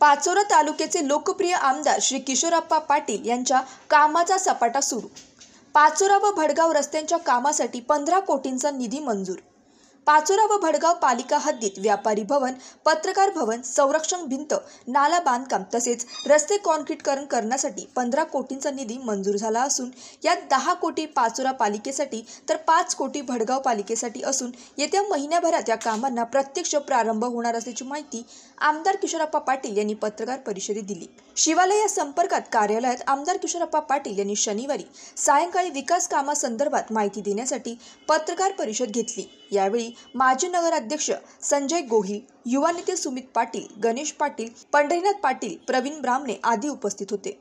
पाचोरा तालुक्याचे लोकप्रिय आमदार श्री किशोरप्पा पाटील यांच्या कामाचा सपाटा सुरू पाचोरा व भडगाव रस्त्यांच्या कामासाठी पंधरा कोटींचा निधी मंजूर पाचोरा व भडगाव पालिका हद्दीत व्यापारी भवन पत्रकार भवन संरक्षण भिंत नाला बांधकाम तसेच रस्ते कॉन्क्रीटकरण करण्यासाठी पंधरा कोटींचा निधी मंजूर झाला असून यात दहा कोटी पाचोरा पालिकेसाठी तर पाच कोटी भडगाव पालिकेसाठी असून येत्या महिन्याभरात या कामांना प्रत्यक्ष प्रारंभ होणार असल्याची माहिती आमदार किशोरप्पा पाटील यांनी पत्रकार परिषदेत दिली शिवालय या संपर्कात कार्यालयात आमदार किशोरप्पा पाटील यांनी शनिवारी सायंकाळी विकास कामासंदर्भात माहिती देण्यासाठी पत्रकार परिषद घेतली यावेळी माजी नगराध्यक्ष संजय गोही युवा नेते सुमित पाटील गणेश पाटील पंढरीनाथ पाटील प्रवीण ब्रामणे आदी उपस्थित होते